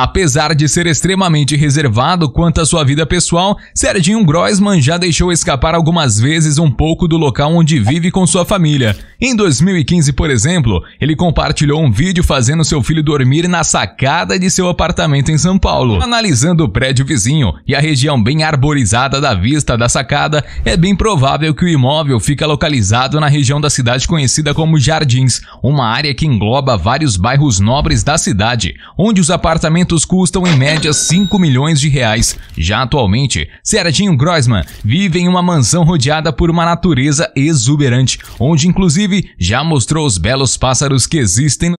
Apesar de ser extremamente reservado quanto à sua vida pessoal, Serginho Grossman já deixou escapar algumas vezes um pouco do local onde vive com sua família. Em 2015, por exemplo, ele compartilhou um vídeo fazendo seu filho dormir na sacada de seu apartamento em São Paulo. Analisando o prédio vizinho e a região bem arborizada da vista da sacada, é bem provável que o imóvel fica localizado na região da cidade conhecida como Jardins, uma área que engloba vários bairros nobres da cidade, onde os apartamentos custam em média 5 milhões de reais. Já atualmente, Serginho Grossman vive em uma mansão rodeada por uma natureza exuberante, onde inclusive inclusive já mostrou os belos pássaros que existem